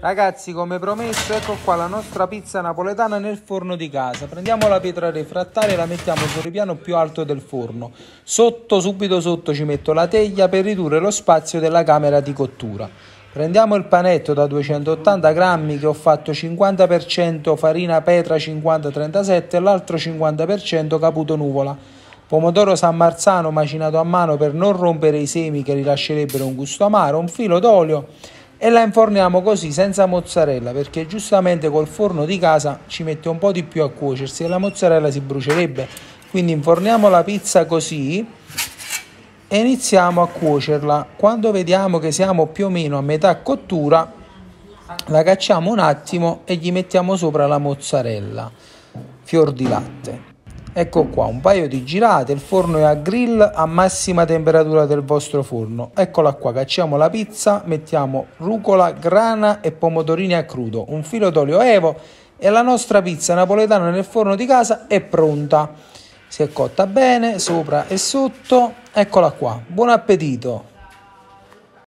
Ragazzi, come promesso, ecco qua la nostra pizza napoletana nel forno di casa. Prendiamo la pietra refrattaria e la mettiamo sul ripiano più alto del forno. Sotto, subito sotto, ci metto la teglia per ridurre lo spazio della camera di cottura. Prendiamo il panetto da 280 grammi che ho fatto 50% farina petra 5037 e l'altro 50% caputo nuvola. Pomodoro San Marzano macinato a mano per non rompere i semi che rilascerebbero un gusto amaro, un filo d'olio e la inforniamo così senza mozzarella perché giustamente col forno di casa ci mette un po' di più a cuocersi e la mozzarella si brucierebbe quindi inforniamo la pizza così e iniziamo a cuocerla quando vediamo che siamo più o meno a metà cottura la cacciamo un attimo e gli mettiamo sopra la mozzarella fior di latte Ecco qua, un paio di girate, il forno è a grill a massima temperatura del vostro forno. Eccola qua, cacciamo la pizza, mettiamo rucola, grana e pomodorini a crudo, un filo d'olio evo e la nostra pizza napoletana nel forno di casa è pronta. Si è cotta bene, sopra e sotto. Eccola qua, buon appetito!